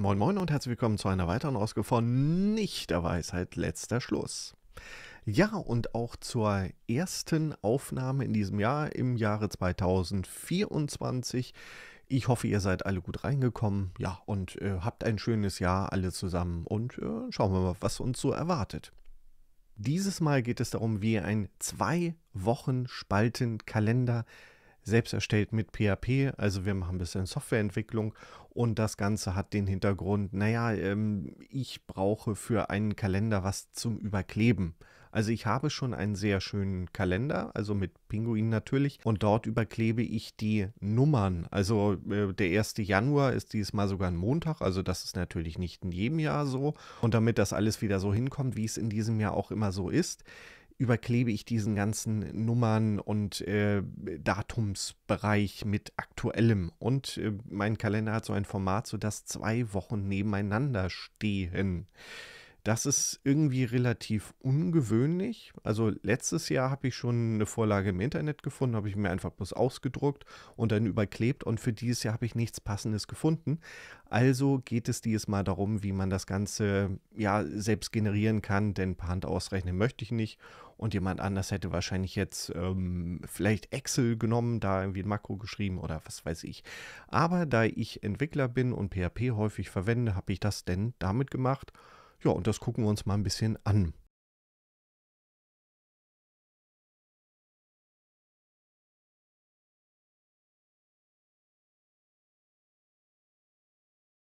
Moin Moin und herzlich willkommen zu einer weiteren Ausgabe von Nicht der Weisheit letzter Schluss. Ja, und auch zur ersten Aufnahme in diesem Jahr, im Jahre 2024. Ich hoffe, ihr seid alle gut reingekommen. Ja, und äh, habt ein schönes Jahr alle zusammen und äh, schauen wir mal, was uns so erwartet. Dieses Mal geht es darum, wie ihr einen zwei Wochen Spaltenkalender selbst erstellt mit PHP. Also wir machen ein bisschen Softwareentwicklung und das Ganze hat den Hintergrund, naja, ähm, ich brauche für einen Kalender was zum Überkleben. Also ich habe schon einen sehr schönen Kalender, also mit Pinguin natürlich. Und dort überklebe ich die Nummern. Also äh, der 1. Januar ist dieses Mal sogar ein Montag. Also das ist natürlich nicht in jedem Jahr so. Und damit das alles wieder so hinkommt, wie es in diesem Jahr auch immer so ist, überklebe ich diesen ganzen Nummern und äh, Datumsbereich mit aktuellem. Und äh, mein Kalender hat so ein Format, sodass zwei Wochen nebeneinander stehen. Das ist irgendwie relativ ungewöhnlich. Also letztes Jahr habe ich schon eine Vorlage im Internet gefunden, habe ich mir einfach bloß ausgedruckt und dann überklebt und für dieses Jahr habe ich nichts Passendes gefunden. Also geht es dieses Mal darum, wie man das Ganze ja selbst generieren kann, denn per Hand ausrechnen möchte ich nicht und jemand anders hätte wahrscheinlich jetzt ähm, vielleicht Excel genommen, da irgendwie ein Makro geschrieben oder was weiß ich. Aber da ich Entwickler bin und PHP häufig verwende, habe ich das denn damit gemacht. Ja, und das gucken wir uns mal ein bisschen an.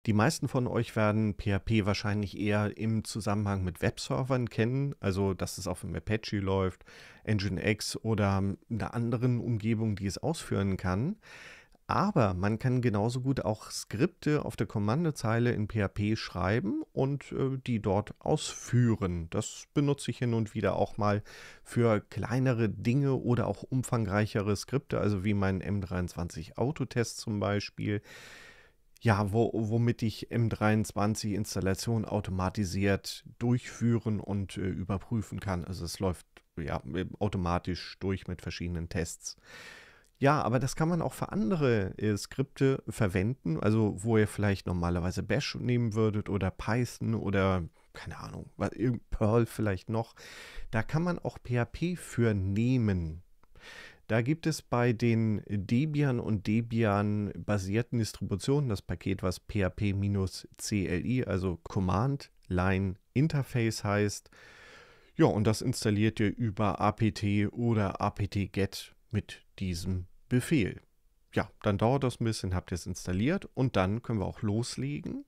Die meisten von euch werden PHP wahrscheinlich eher im Zusammenhang mit Webservern kennen, also dass es auf dem Apache läuft, Nginx oder ähm, einer anderen Umgebung, die es ausführen kann. Aber man kann genauso gut auch Skripte auf der Kommandozeile in PHP schreiben und äh, die dort ausführen. Das benutze ich hin und wieder auch mal für kleinere Dinge oder auch umfangreichere Skripte, also wie meinen M23 Autotest zum Beispiel. Ja, wo, womit ich M23 Installation automatisiert durchführen und äh, überprüfen kann. Also es läuft ja automatisch durch mit verschiedenen Tests. Ja, aber das kann man auch für andere äh, Skripte verwenden, also wo ihr vielleicht normalerweise Bash nehmen würdet oder Python oder keine Ahnung, Perl vielleicht noch. Da kann man auch PHP für nehmen. Da gibt es bei den Debian und Debian basierten Distributionen das Paket, was PHP-CLI, also Command Line Interface heißt. Ja, und das installiert ihr über apt oder apt-get mit diesem Befehl. Ja, dann dauert das ein bisschen, habt ihr es installiert und dann können wir auch loslegen.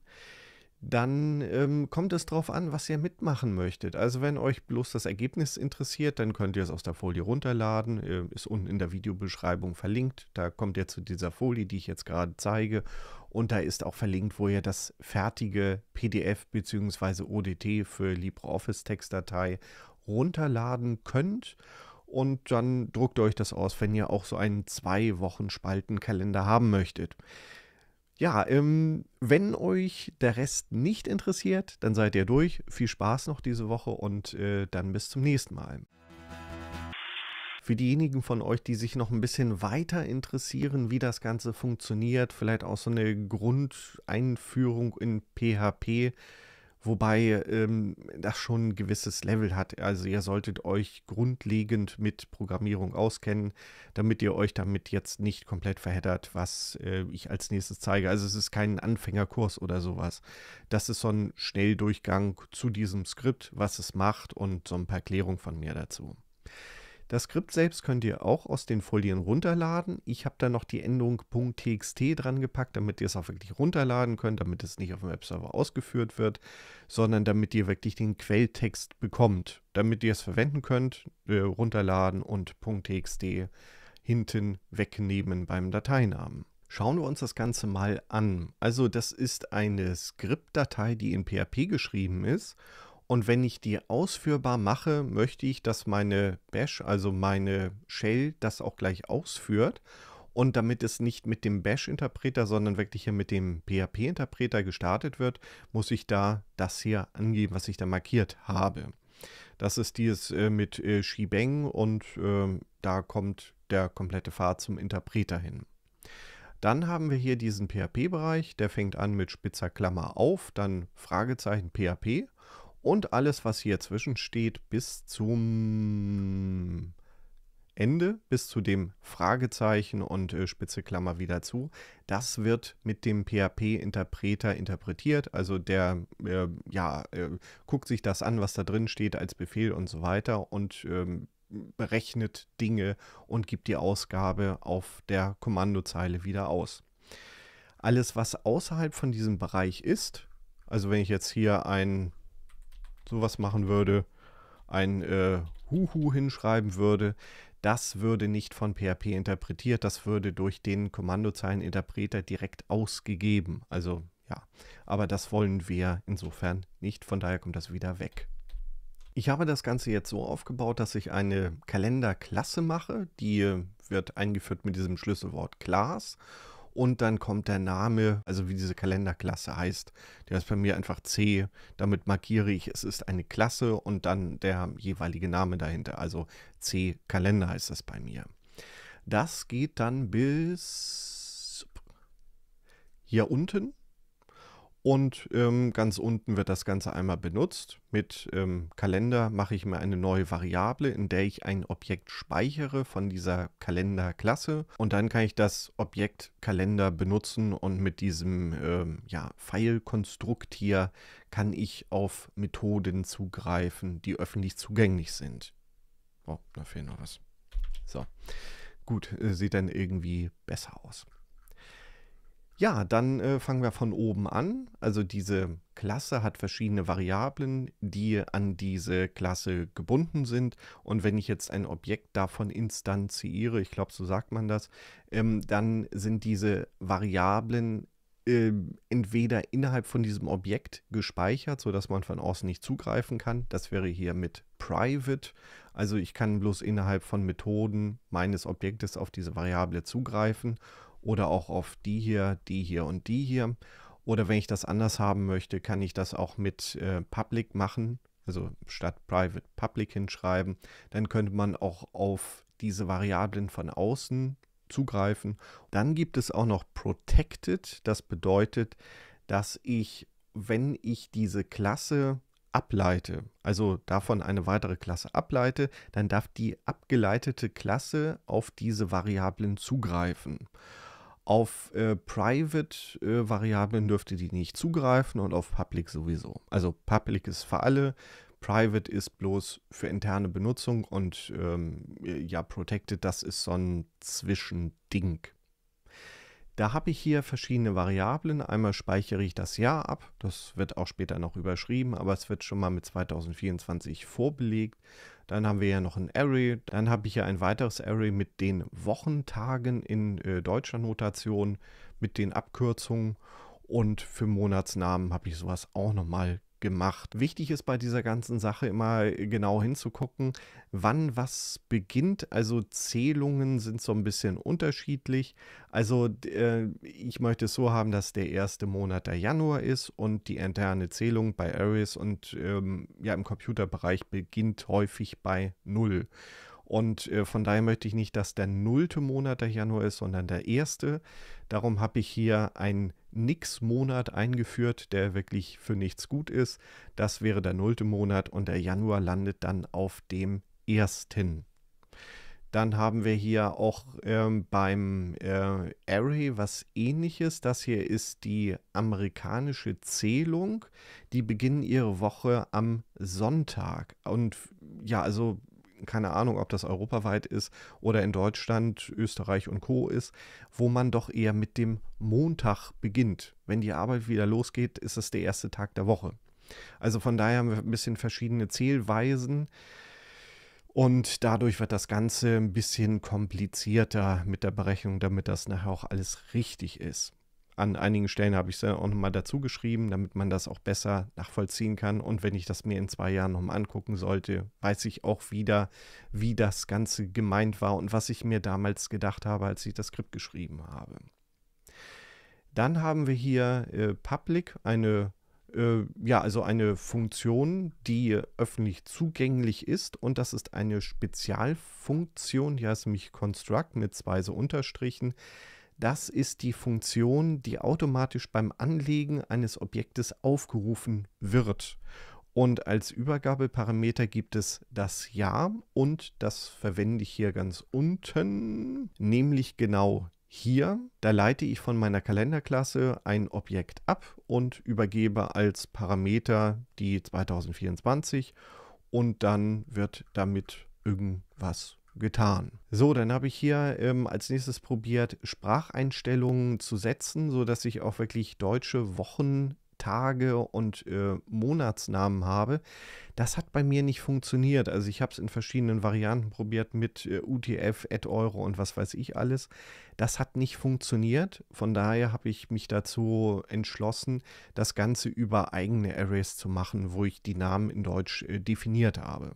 Dann ähm, kommt es darauf an, was ihr mitmachen möchtet. Also wenn euch bloß das Ergebnis interessiert, dann könnt ihr es aus der Folie runterladen. Äh, ist unten in der Videobeschreibung verlinkt. Da kommt ihr zu dieser Folie, die ich jetzt gerade zeige. Und da ist auch verlinkt, wo ihr das fertige PDF bzw. ODT für LibreOffice-Textdatei runterladen könnt und dann druckt euch das aus, wenn ihr auch so einen zwei Wochen Spaltenkalender haben möchtet. Ja, ähm, wenn euch der Rest nicht interessiert, dann seid ihr durch. Viel Spaß noch diese Woche und äh, dann bis zum nächsten Mal. Für diejenigen von euch, die sich noch ein bisschen weiter interessieren, wie das Ganze funktioniert, vielleicht auch so eine Grundeinführung in PHP, wobei ähm, das schon ein gewisses Level hat. Also ihr solltet euch grundlegend mit Programmierung auskennen, damit ihr euch damit jetzt nicht komplett verheddert, was äh, ich als nächstes zeige. Also es ist kein Anfängerkurs oder sowas. Das ist so ein Schnelldurchgang zu diesem Skript, was es macht und so ein paar Erklärungen von mir dazu. Das Skript selbst könnt ihr auch aus den Folien runterladen. Ich habe da noch die Endung .txt dran gepackt, damit ihr es auch wirklich runterladen könnt, damit es nicht auf dem Webserver ausgeführt wird, sondern damit ihr wirklich den Quelltext bekommt, damit ihr es verwenden könnt, äh, runterladen und .txt hinten wegnehmen beim Dateinamen. Schauen wir uns das Ganze mal an. Also das ist eine Skriptdatei, die in PHP geschrieben ist und wenn ich die ausführbar mache, möchte ich, dass meine Bash, also meine Shell, das auch gleich ausführt. Und damit es nicht mit dem Bash-Interpreter, sondern wirklich hier mit dem PHP-Interpreter gestartet wird, muss ich da das hier angeben, was ich da markiert habe. Das ist dieses äh, mit äh, Shebang und äh, da kommt der komplette Pfad zum Interpreter hin. Dann haben wir hier diesen PHP-Bereich, der fängt an mit spitzer Klammer auf, dann Fragezeichen PHP und alles, was hier zwischen steht, bis zum Ende, bis zu dem Fragezeichen und äh, spitze Klammer wieder zu, das wird mit dem PHP-Interpreter interpretiert. Also der äh, ja, äh, guckt sich das an, was da drin steht als Befehl und so weiter und ähm, berechnet Dinge und gibt die Ausgabe auf der Kommandozeile wieder aus. Alles, was außerhalb von diesem Bereich ist, also wenn ich jetzt hier ein sowas machen würde, ein äh, Huhu hinschreiben würde, das würde nicht von PHP interpretiert, das würde durch den Kommandozeileninterpreter direkt ausgegeben. Also ja, aber das wollen wir insofern nicht, von daher kommt das wieder weg. Ich habe das Ganze jetzt so aufgebaut, dass ich eine Kalenderklasse mache, die äh, wird eingeführt mit diesem Schlüsselwort Class und dann kommt der Name, also wie diese Kalenderklasse heißt. Der ist bei mir einfach C. Damit markiere ich, es ist eine Klasse und dann der jeweilige Name dahinter. Also C Kalender heißt das bei mir. Das geht dann bis hier unten und ähm, ganz unten wird das Ganze einmal benutzt. Mit ähm, Kalender mache ich mir eine neue Variable, in der ich ein Objekt speichere von dieser Kalenderklasse. Und dann kann ich das Objekt Kalender benutzen und mit diesem ähm, ja, Pfeilkonstrukt hier kann ich auf Methoden zugreifen, die öffentlich zugänglich sind. Oh, da fehlt noch was. So, gut, äh, sieht dann irgendwie besser aus. Ja, dann äh, fangen wir von oben an. Also diese Klasse hat verschiedene Variablen, die an diese Klasse gebunden sind. Und wenn ich jetzt ein Objekt davon instanziere, ich glaube, so sagt man das, ähm, dann sind diese Variablen äh, entweder innerhalb von diesem Objekt gespeichert, sodass man von außen nicht zugreifen kann. Das wäre hier mit private. Also ich kann bloß innerhalb von Methoden meines Objektes auf diese Variable zugreifen oder auch auf die hier, die hier und die hier. Oder wenn ich das anders haben möchte, kann ich das auch mit äh, Public machen, also statt Private Public hinschreiben. Dann könnte man auch auf diese Variablen von außen zugreifen. Dann gibt es auch noch Protected. Das bedeutet, dass ich, wenn ich diese Klasse ableite, also davon eine weitere Klasse ableite, dann darf die abgeleitete Klasse auf diese Variablen zugreifen. Auf äh, Private-Variablen äh, dürfte die nicht zugreifen und auf Public sowieso. Also Public ist für alle, Private ist bloß für interne Benutzung und ähm, ja, Protected, das ist so ein Zwischending. Da habe ich hier verschiedene Variablen. Einmal speichere ich das Jahr ab, das wird auch später noch überschrieben, aber es wird schon mal mit 2024 vorbelegt dann haben wir ja noch ein Array. Dann habe ich ja ein weiteres Array mit den Wochentagen in äh, deutscher Notation, mit den Abkürzungen. Und für Monatsnamen habe ich sowas auch nochmal gemacht. Wichtig ist bei dieser ganzen Sache immer genau hinzugucken, wann was beginnt. Also Zählungen sind so ein bisschen unterschiedlich. Also äh, ich möchte es so haben, dass der erste Monat der Januar ist und die interne Zählung bei Aries und ähm, ja im Computerbereich beginnt häufig bei Null. Und äh, von daher möchte ich nicht, dass der nullte Monat der Januar ist, sondern der erste. Darum habe ich hier einen Nix-Monat eingeführt, der wirklich für nichts gut ist. Das wäre der nullte Monat und der Januar landet dann auf dem ersten. Dann haben wir hier auch ähm, beim äh, Array was ähnliches. Das hier ist die amerikanische Zählung. Die beginnen ihre Woche am Sonntag. Und ja, also keine Ahnung, ob das europaweit ist oder in Deutschland, Österreich und Co. ist, wo man doch eher mit dem Montag beginnt. Wenn die Arbeit wieder losgeht, ist es der erste Tag der Woche. Also von daher haben wir ein bisschen verschiedene Zählweisen. Und dadurch wird das Ganze ein bisschen komplizierter mit der Berechnung, damit das nachher auch alles richtig ist an einigen Stellen habe ich es auch nochmal dazu geschrieben, damit man das auch besser nachvollziehen kann. Und wenn ich das mir in zwei Jahren nochmal angucken sollte, weiß ich auch wieder, wie das Ganze gemeint war und was ich mir damals gedacht habe, als ich das Skript geschrieben habe. Dann haben wir hier äh, Public, eine äh, ja, also eine Funktion, die öffentlich zugänglich ist und das ist eine Spezialfunktion, die heißt nämlich Construct mit zwei so Unterstrichen. Das ist die Funktion, die automatisch beim Anlegen eines Objektes aufgerufen wird. Und als Übergabeparameter gibt es das Jahr und das verwende ich hier ganz unten, nämlich genau hier. Da leite ich von meiner Kalenderklasse ein Objekt ab und übergebe als Parameter die 2024 und dann wird damit irgendwas getan. So, dann habe ich hier ähm, als nächstes probiert, Spracheinstellungen zu setzen, sodass ich auch wirklich deutsche Wochen Tage und äh, Monatsnamen habe. Das hat bei mir nicht funktioniert. Also ich habe es in verschiedenen Varianten probiert mit äh, UTF, Ad Euro und was weiß ich alles. Das hat nicht funktioniert. Von daher habe ich mich dazu entschlossen, das Ganze über eigene Arrays zu machen, wo ich die Namen in Deutsch äh, definiert habe.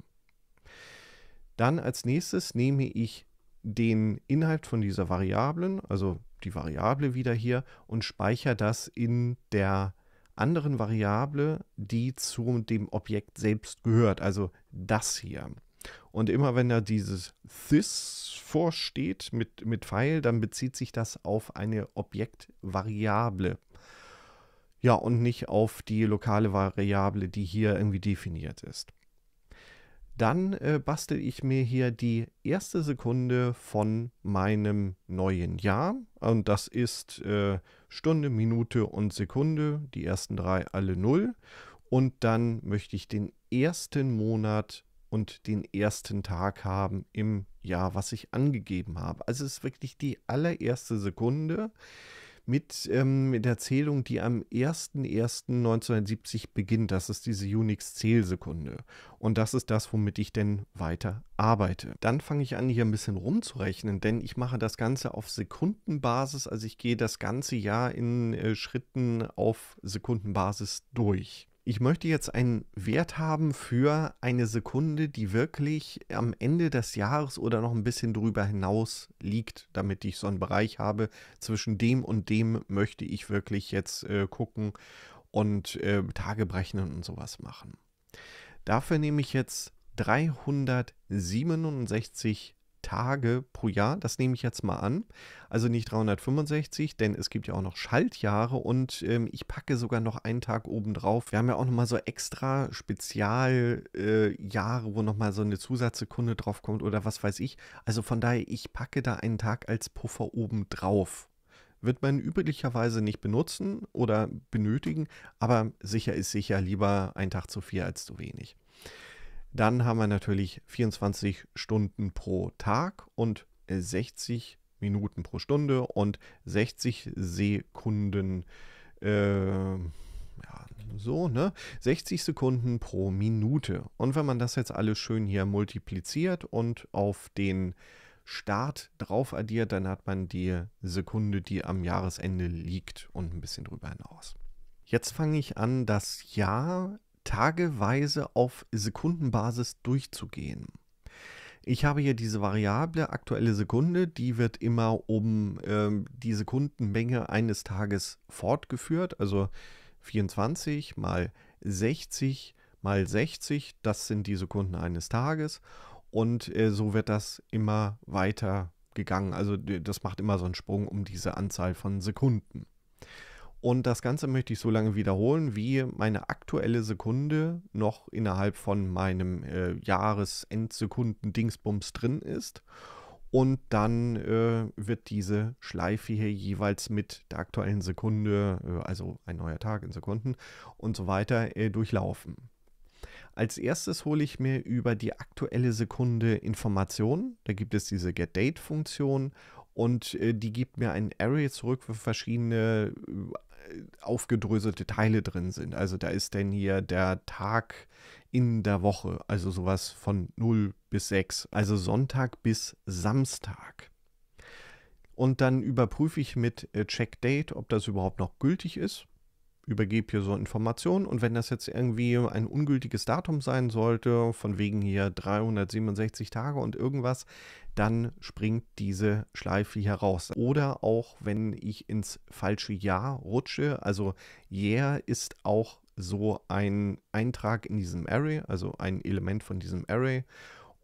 Dann als nächstes nehme ich den Inhalt von dieser Variablen, also die Variable wieder hier, und speichere das in der anderen Variable, die zu dem Objekt selbst gehört, also das hier. Und immer wenn da dieses this vorsteht mit, mit Pfeil, dann bezieht sich das auf eine Objektvariable. Ja, und nicht auf die lokale Variable, die hier irgendwie definiert ist dann äh, bastel ich mir hier die erste Sekunde von meinem neuen Jahr. Und das ist äh, Stunde, Minute und Sekunde, die ersten drei alle null. Und dann möchte ich den ersten Monat und den ersten Tag haben im Jahr, was ich angegeben habe. Also es ist wirklich die allererste Sekunde mit, ähm, mit der Zählung, die am 01.01.1970 beginnt. Das ist diese Unix-Zählsekunde. Und das ist das, womit ich denn weiter arbeite. Dann fange ich an, hier ein bisschen rumzurechnen, denn ich mache das Ganze auf Sekundenbasis. Also ich gehe das ganze Jahr in äh, Schritten auf Sekundenbasis durch ich möchte jetzt einen Wert haben für eine Sekunde, die wirklich am Ende des Jahres oder noch ein bisschen drüber hinaus liegt, damit ich so einen Bereich habe, zwischen dem und dem möchte ich wirklich jetzt äh, gucken und äh, Tage berechnen und sowas machen. Dafür nehme ich jetzt 367 Tage pro Jahr. Das nehme ich jetzt mal an. Also nicht 365, denn es gibt ja auch noch Schaltjahre und ähm, ich packe sogar noch einen Tag obendrauf. Wir haben ja auch nochmal so extra Spezialjahre, äh, wo nochmal so eine Zusatzsekunde draufkommt oder was weiß ich. Also von daher, ich packe da einen Tag als Puffer obendrauf. Wird man üblicherweise nicht benutzen oder benötigen, aber sicher ist sicher lieber ein Tag zu viel als zu wenig. Dann haben wir natürlich 24 Stunden pro Tag und 60 Minuten pro Stunde und 60 Sekunden. Äh, ja, so, ne? 60 Sekunden pro Minute. Und wenn man das jetzt alles schön hier multipliziert und auf den Start drauf addiert, dann hat man die Sekunde, die am Jahresende liegt und ein bisschen drüber hinaus. Jetzt fange ich an, das Jahr tageweise auf Sekundenbasis durchzugehen. Ich habe hier diese Variable aktuelle Sekunde, die wird immer um ähm, die Sekundenmenge eines Tages fortgeführt, also 24 mal 60 mal 60, das sind die Sekunden eines Tages und äh, so wird das immer weiter gegangen. Also das macht immer so einen Sprung um diese Anzahl von Sekunden. Und das Ganze möchte ich so lange wiederholen, wie meine aktuelle Sekunde noch innerhalb von meinem äh, Jahresendsekunden-Dingsbums drin ist. Und dann äh, wird diese Schleife hier jeweils mit der aktuellen Sekunde, äh, also ein neuer Tag in Sekunden und so weiter, äh, durchlaufen. Als erstes hole ich mir über die aktuelle Sekunde Informationen. Da gibt es diese GetDate-Funktion und äh, die gibt mir ein Array zurück für verschiedene äh, aufgedröselte Teile drin sind. Also da ist denn hier der Tag in der Woche, also sowas von 0 bis 6, also Sonntag bis Samstag. Und dann überprüfe ich mit äh, Checkdate, ob das überhaupt noch gültig ist übergebe hier so Informationen und wenn das jetzt irgendwie ein ungültiges Datum sein sollte, von wegen hier 367 Tage und irgendwas, dann springt diese Schleife hier raus. Oder auch wenn ich ins falsche Jahr rutsche, also Jahr yeah ist auch so ein Eintrag in diesem Array, also ein Element von diesem Array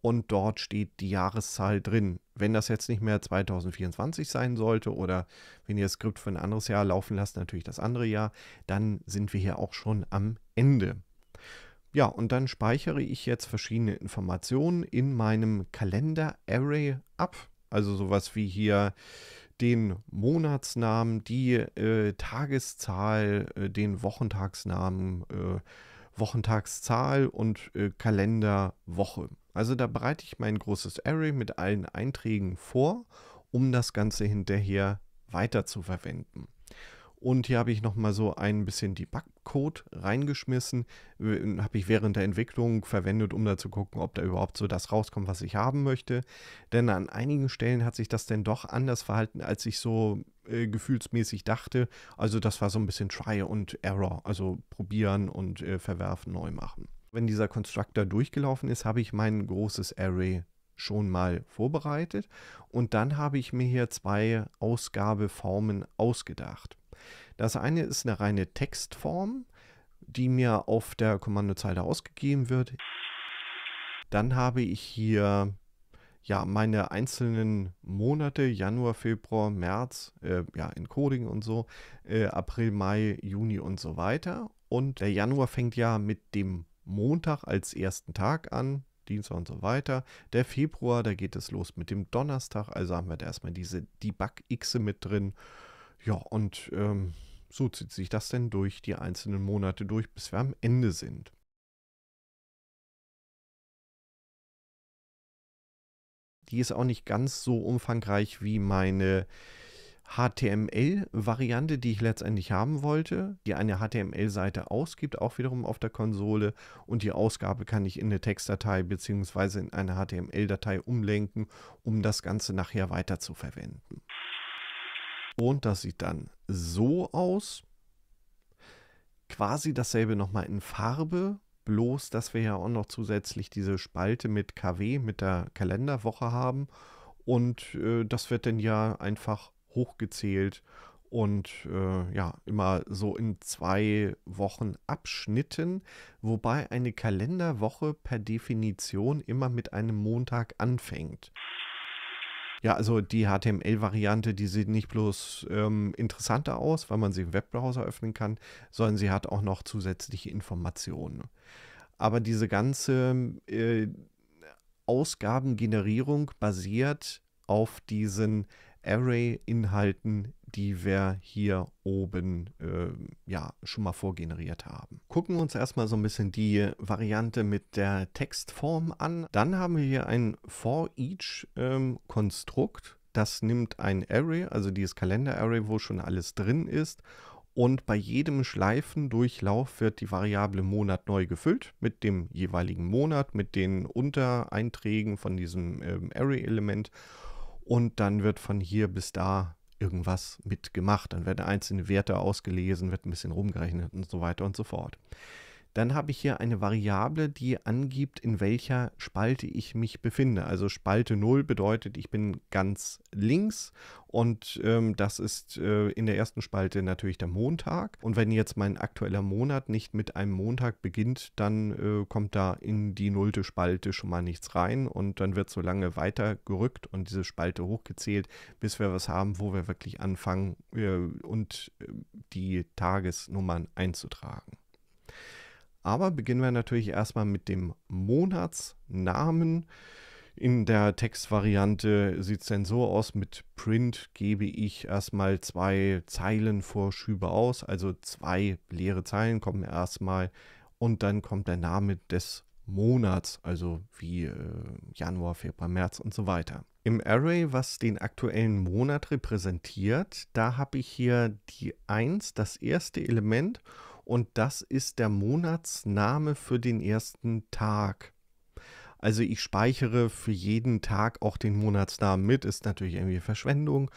und dort steht die Jahreszahl drin. Wenn das jetzt nicht mehr 2024 sein sollte oder wenn ihr das Skript für ein anderes Jahr laufen lasst, natürlich das andere Jahr, dann sind wir hier auch schon am Ende. Ja, und dann speichere ich jetzt verschiedene Informationen in meinem Kalender-Array ab. Also sowas wie hier den Monatsnamen, die äh, Tageszahl, äh, den Wochentagsnamen, äh, Wochentagszahl und äh, Kalenderwoche. Also da bereite ich mein großes Array mit allen Einträgen vor, um das Ganze hinterher weiter zu verwenden. Und hier habe ich nochmal so ein bisschen Debug-Code reingeschmissen, habe ich während der Entwicklung verwendet, um da zu gucken, ob da überhaupt so das rauskommt, was ich haben möchte. Denn an einigen Stellen hat sich das denn doch anders verhalten, als ich so äh, gefühlsmäßig dachte. Also das war so ein bisschen Try und Error, also probieren und äh, verwerfen, neu machen wenn dieser Constructor durchgelaufen ist, habe ich mein großes Array schon mal vorbereitet und dann habe ich mir hier zwei Ausgabeformen ausgedacht. Das eine ist eine reine Textform, die mir auf der Kommandozeile ausgegeben wird. Dann habe ich hier ja, meine einzelnen Monate, Januar, Februar, März, äh, ja, Coding und so, äh, April, Mai, Juni und so weiter. Und der Januar fängt ja mit dem Montag als ersten Tag an, Dienstag und so weiter. Der Februar, da geht es los mit dem Donnerstag, also haben wir da erstmal diese Debug-Xe mit drin. Ja, und ähm, so zieht sich das denn durch die einzelnen Monate durch, bis wir am Ende sind. Die ist auch nicht ganz so umfangreich wie meine HTML-Variante, die ich letztendlich haben wollte, die eine HTML-Seite ausgibt, auch wiederum auf der Konsole. Und die Ausgabe kann ich in eine Textdatei bzw. in eine HTML-Datei umlenken, um das Ganze nachher weiter zu verwenden. Und das sieht dann so aus. Quasi dasselbe nochmal in Farbe, bloß dass wir ja auch noch zusätzlich diese Spalte mit KW, mit der Kalenderwoche haben. Und äh, das wird dann ja einfach hochgezählt und äh, ja, immer so in zwei Wochen Abschnitten, wobei eine Kalenderwoche per Definition immer mit einem Montag anfängt. Ja, also die HTML-Variante, die sieht nicht bloß ähm, interessanter aus, weil man sie im Webbrowser öffnen kann, sondern sie hat auch noch zusätzliche Informationen. Aber diese ganze äh, Ausgabengenerierung basiert auf diesen Array-Inhalten, die wir hier oben äh, ja schon mal vorgeneriert haben. Gucken wir uns erstmal so ein bisschen die Variante mit der Textform an. Dann haben wir hier ein For-Each-Konstrukt. Ähm, das nimmt ein Array, also dieses Kalender-Array, wo schon alles drin ist und bei jedem Schleifendurchlauf wird die Variable Monat neu gefüllt mit dem jeweiligen Monat, mit den Untereinträgen von diesem ähm, Array-Element und dann wird von hier bis da irgendwas mitgemacht. Dann werden einzelne Werte ausgelesen, wird ein bisschen rumgerechnet und so weiter und so fort. Dann habe ich hier eine Variable, die angibt, in welcher Spalte ich mich befinde. Also Spalte 0 bedeutet, ich bin ganz links und ähm, das ist äh, in der ersten Spalte natürlich der Montag. Und wenn jetzt mein aktueller Monat nicht mit einem Montag beginnt, dann äh, kommt da in die nullte Spalte schon mal nichts rein und dann wird so lange weiter gerückt und diese Spalte hochgezählt, bis wir was haben, wo wir wirklich anfangen äh, und äh, die Tagesnummern einzutragen. Aber beginnen wir natürlich erstmal mit dem Monatsnamen. In der Textvariante sieht es dann so aus, mit Print gebe ich erstmal zwei Zeilenvorschübe aus, also zwei leere Zeilen kommen erstmal und dann kommt der Name des Monats, also wie äh, Januar, Februar, März und so weiter. Im Array, was den aktuellen Monat repräsentiert, da habe ich hier die 1, das erste Element und das ist der Monatsname für den ersten Tag. Also ich speichere für jeden Tag auch den Monatsnamen mit, ist natürlich irgendwie Verschwendung.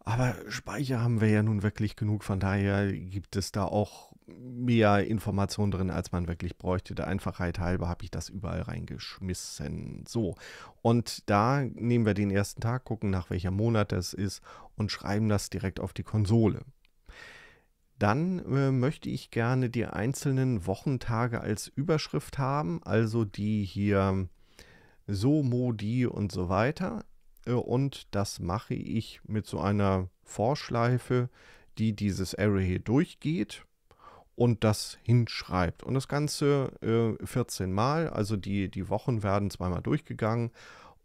Aber Speicher haben wir ja nun wirklich genug, von daher gibt es da auch mehr Informationen drin, als man wirklich bräuchte. Der Einfachheit halber habe ich das überall reingeschmissen. So, und da nehmen wir den ersten Tag, gucken nach welcher Monat das ist und schreiben das direkt auf die Konsole. Dann äh, möchte ich gerne die einzelnen Wochentage als Überschrift haben, also die hier so, Modi und so weiter. Äh, und das mache ich mit so einer Vorschleife, die dieses Array hier durchgeht und das hinschreibt. Und das Ganze äh, 14 Mal, also die, die Wochen werden zweimal durchgegangen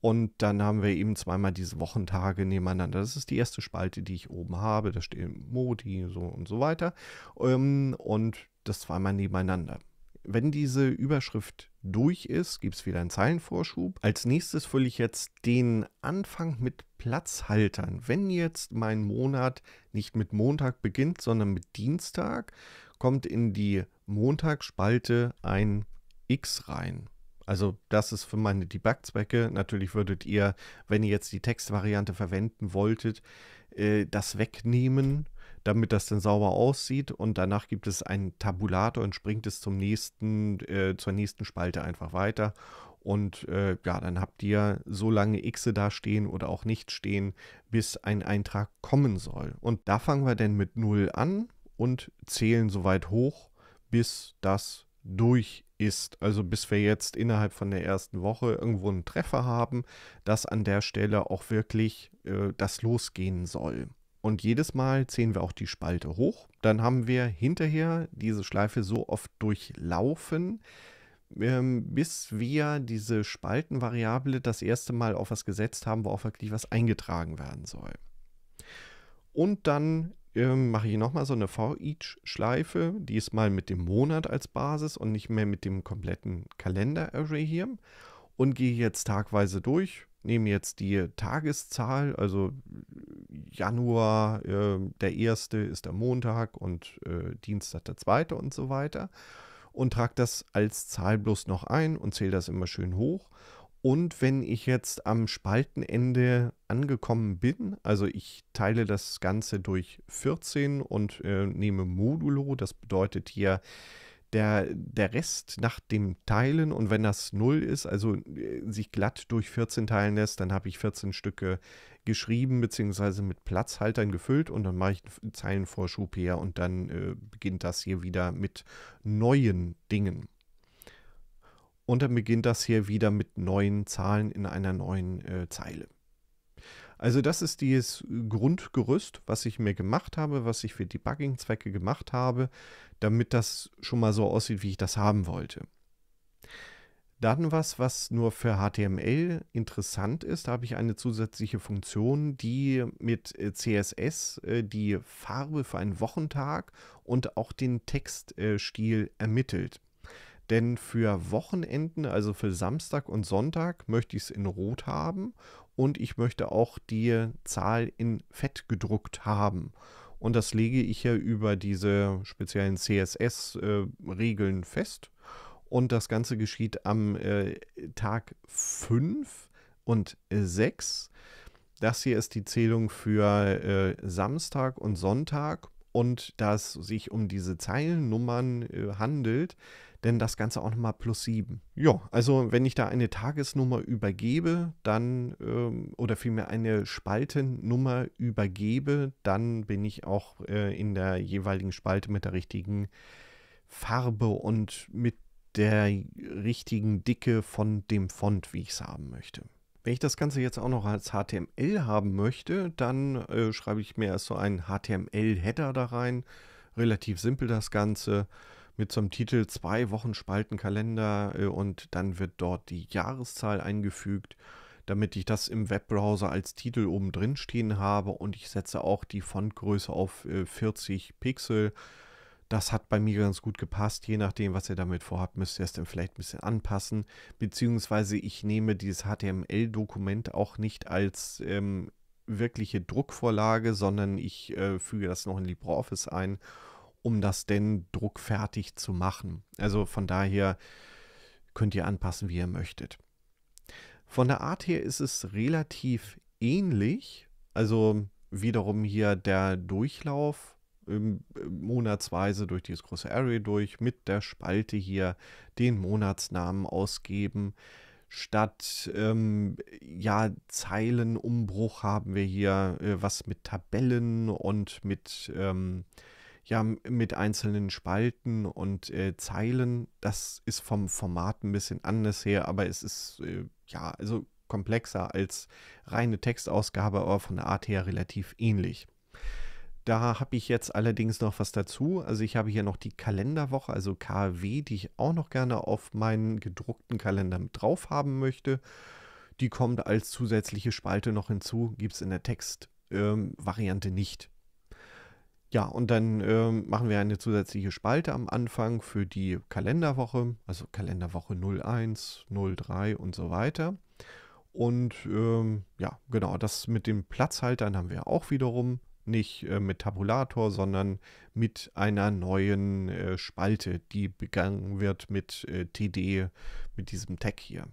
und dann haben wir eben zweimal diese Wochentage nebeneinander. Das ist die erste Spalte, die ich oben habe. Da stehen Modi so und so weiter. Ähm, und das zweimal nebeneinander. Wenn diese Überschrift durch ist, gibt es wieder einen Zeilenvorschub. Als nächstes fülle ich jetzt den Anfang mit Platzhaltern. Wenn jetzt mein Monat nicht mit Montag beginnt, sondern mit Dienstag, kommt in die Montagsspalte ein X rein. Also das ist für meine Debug-Zwecke. Natürlich würdet ihr, wenn ihr jetzt die Textvariante verwenden wolltet, äh, das wegnehmen, damit das dann sauber aussieht. Und danach gibt es einen Tabulator und springt es zum nächsten, äh, zur nächsten Spalte einfach weiter. Und äh, ja, dann habt ihr so lange Xe da stehen oder auch nicht stehen, bis ein Eintrag kommen soll. Und da fangen wir dann mit 0 an und zählen so weit hoch, bis das durch ist. Also bis wir jetzt innerhalb von der ersten Woche irgendwo einen Treffer haben, dass an der Stelle auch wirklich äh, das losgehen soll. Und jedes Mal ziehen wir auch die Spalte hoch. Dann haben wir hinterher diese Schleife so oft durchlaufen, ähm, bis wir diese Spaltenvariable das erste Mal auf was gesetzt haben, wo auch wirklich was eingetragen werden soll. Und dann ähm, mache ich nochmal so eine For-Each-Schleife, diesmal mit dem Monat als Basis und nicht mehr mit dem kompletten Kalender-Array hier. Und gehe jetzt tagweise durch, nehme jetzt die Tageszahl, also Januar, äh, der erste ist der Montag und äh, Dienstag der zweite und so weiter. Und trage das als Zahl bloß noch ein und zähle das immer schön hoch und wenn ich jetzt am Spaltenende angekommen bin, also ich teile das Ganze durch 14 und äh, nehme Modulo, das bedeutet hier der, der Rest nach dem Teilen und wenn das 0 ist, also äh, sich glatt durch 14 teilen lässt, dann habe ich 14 Stücke geschrieben bzw. mit Platzhaltern gefüllt und dann mache ich einen Zeilenvorschub her und dann äh, beginnt das hier wieder mit neuen Dingen. Und dann beginnt das hier wieder mit neuen Zahlen in einer neuen äh, Zeile. Also das ist dieses Grundgerüst, was ich mir gemacht habe, was ich für Debugging-Zwecke gemacht habe, damit das schon mal so aussieht, wie ich das haben wollte. Dann was, was nur für HTML interessant ist, da habe ich eine zusätzliche Funktion, die mit äh, CSS äh, die Farbe für einen Wochentag und auch den Textstil äh, ermittelt. Denn für Wochenenden, also für Samstag und Sonntag, möchte ich es in Rot haben und ich möchte auch die Zahl in Fett gedruckt haben. Und das lege ich ja über diese speziellen CSS-Regeln äh, fest. Und das Ganze geschieht am äh, Tag 5 und 6. Das hier ist die Zählung für äh, Samstag und Sonntag. Und da es sich um diese Zeilennummern äh, handelt, denn das Ganze auch nochmal plus 7. Ja, also wenn ich da eine Tagesnummer übergebe, dann ähm, oder vielmehr eine Spaltennummer übergebe, dann bin ich auch äh, in der jeweiligen Spalte mit der richtigen Farbe und mit der richtigen Dicke von dem Font, wie ich es haben möchte. Wenn ich das Ganze jetzt auch noch als HTML haben möchte, dann äh, schreibe ich mir erst so einen HTML-Header da rein. Relativ simpel das Ganze mit zum Titel Zwei Wochen Spaltenkalender äh, und dann wird dort die Jahreszahl eingefügt, damit ich das im Webbrowser als Titel oben drin stehen habe und ich setze auch die Fontgröße auf 40 äh, Pixel. Das hat bei mir ganz gut gepasst. Je nachdem, was ihr damit vorhabt, müsst ihr es dann vielleicht ein bisschen anpassen. Beziehungsweise ich nehme dieses HTML-Dokument auch nicht als ähm, wirkliche Druckvorlage, sondern ich äh, füge das noch in LibreOffice ein um das denn druckfertig zu machen. Also von daher könnt ihr anpassen, wie ihr möchtet. Von der Art her ist es relativ ähnlich. Also wiederum hier der Durchlauf monatsweise durch dieses große Array durch, mit der Spalte hier den Monatsnamen ausgeben. Statt ähm, ja, Zeilenumbruch haben wir hier äh, was mit Tabellen und mit ähm, ja mit einzelnen Spalten und äh, Zeilen. Das ist vom Format ein bisschen anders her, aber es ist äh, ja also komplexer als reine Textausgabe, aber von der Art her relativ ähnlich. Da habe ich jetzt allerdings noch was dazu. Also ich habe hier noch die Kalenderwoche, also KW, die ich auch noch gerne auf meinen gedruckten Kalender mit drauf haben möchte. Die kommt als zusätzliche Spalte noch hinzu, gibt es in der Textvariante ähm, nicht. Ja, und dann ähm, machen wir eine zusätzliche Spalte am Anfang für die Kalenderwoche, also Kalenderwoche 01, 03 und so weiter. Und ähm, ja, genau, das mit den Platzhaltern haben wir auch wiederum nicht äh, mit Tabulator, sondern mit einer neuen äh, Spalte, die begangen wird mit äh, TD, mit diesem Tag hier.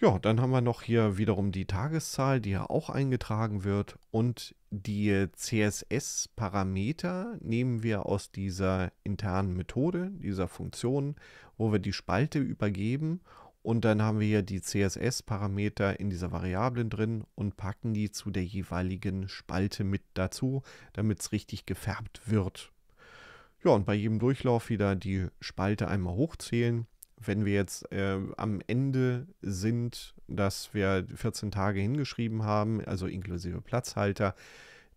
Ja, dann haben wir noch hier wiederum die Tageszahl, die ja auch eingetragen wird. Und die CSS-Parameter nehmen wir aus dieser internen Methode, dieser Funktion, wo wir die Spalte übergeben. Und dann haben wir hier die CSS-Parameter in dieser Variablen drin und packen die zu der jeweiligen Spalte mit dazu, damit es richtig gefärbt wird. Ja, und bei jedem Durchlauf wieder die Spalte einmal hochzählen wenn wir jetzt äh, am Ende sind, dass wir 14 Tage hingeschrieben haben, also inklusive Platzhalter,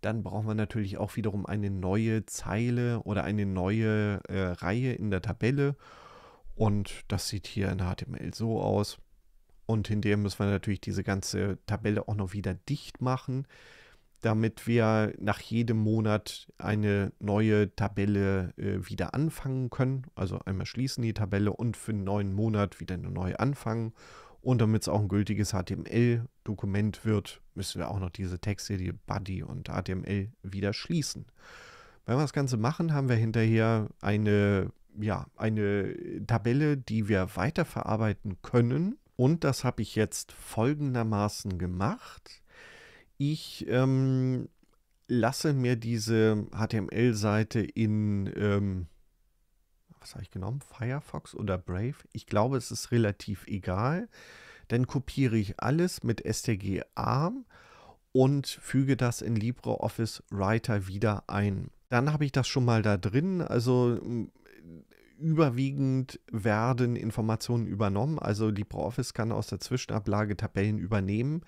dann brauchen wir natürlich auch wiederum eine neue Zeile oder eine neue äh, Reihe in der Tabelle. Und das sieht hier in HTML so aus. Und hinterher müssen wir natürlich diese ganze Tabelle auch noch wieder dicht machen damit wir nach jedem Monat eine neue Tabelle äh, wieder anfangen können. Also einmal schließen die Tabelle und für einen neuen Monat wieder eine neue anfangen. Und damit es auch ein gültiges HTML-Dokument wird, müssen wir auch noch diese Texte, die Body und HTML, wieder schließen. Wenn wir das Ganze machen, haben wir hinterher eine, ja, eine Tabelle, die wir weiterverarbeiten können. Und das habe ich jetzt folgendermaßen gemacht. Ich ähm, lasse mir diese HTML-Seite in, ähm, was habe ich genommen, Firefox oder Brave? Ich glaube, es ist relativ egal. Dann kopiere ich alles mit STG ARM und füge das in LibreOffice Writer wieder ein. Dann habe ich das schon mal da drin. Also mm, überwiegend werden Informationen übernommen. Also LibreOffice kann aus der Zwischenablage Tabellen übernehmen,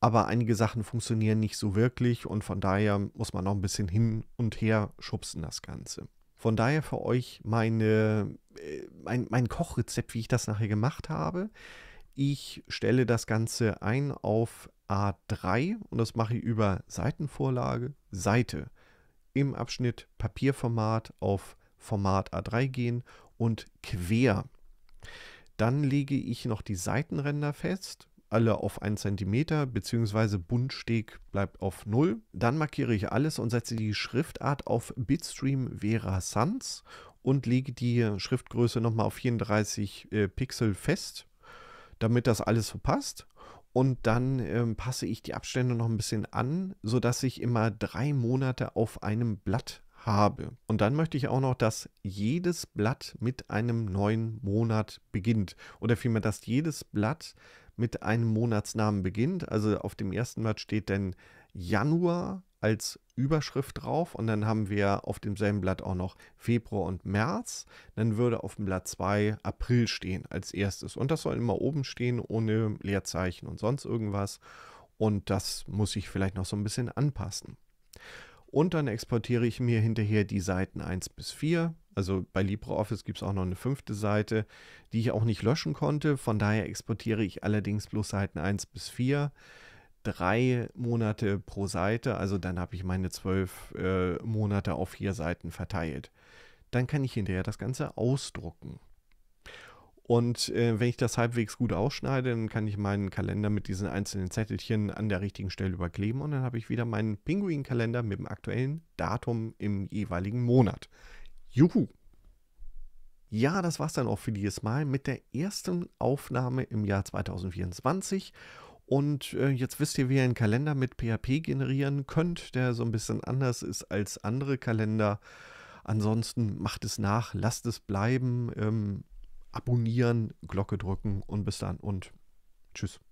aber einige Sachen funktionieren nicht so wirklich und von daher muss man noch ein bisschen hin und her schubsen das Ganze. Von daher für euch meine, äh, mein, mein Kochrezept, wie ich das nachher gemacht habe. Ich stelle das Ganze ein auf A3 und das mache ich über Seitenvorlage, Seite im Abschnitt Papierformat auf Format A3 gehen und quer. Dann lege ich noch die Seitenränder fest alle auf 1 cm bzw. Buntsteg bleibt auf 0. Dann markiere ich alles und setze die Schriftart auf Bitstream Vera Sans und lege die Schriftgröße nochmal auf 34 äh, Pixel fest, damit das alles so passt. Und dann ähm, passe ich die Abstände noch ein bisschen an, sodass ich immer drei Monate auf einem Blatt habe. Und dann möchte ich auch noch, dass jedes Blatt mit einem neuen Monat beginnt. Oder vielmehr, dass jedes Blatt mit einem Monatsnamen beginnt. Also auf dem ersten Blatt steht dann Januar als Überschrift drauf und dann haben wir auf demselben Blatt auch noch Februar und März. Dann würde auf dem Blatt 2 April stehen als erstes und das soll immer oben stehen ohne Leerzeichen und sonst irgendwas und das muss ich vielleicht noch so ein bisschen anpassen. Und dann exportiere ich mir hinterher die Seiten 1 bis 4 also bei LibreOffice gibt es auch noch eine fünfte Seite, die ich auch nicht löschen konnte. Von daher exportiere ich allerdings bloß Seiten 1 bis 4 drei Monate pro Seite, also dann habe ich meine zwölf äh, Monate auf vier Seiten verteilt. Dann kann ich hinterher das Ganze ausdrucken. Und äh, wenn ich das halbwegs gut ausschneide, dann kann ich meinen Kalender mit diesen einzelnen Zettelchen an der richtigen Stelle überkleben und dann habe ich wieder meinen Pinguin-Kalender mit dem aktuellen Datum im jeweiligen Monat. Juhu! Ja, das war es dann auch für dieses Mal mit der ersten Aufnahme im Jahr 2024. Und äh, jetzt wisst ihr, wie ihr einen Kalender mit PHP generieren könnt, der so ein bisschen anders ist als andere Kalender. Ansonsten macht es nach, lasst es bleiben, ähm, abonnieren, Glocke drücken und bis dann und tschüss.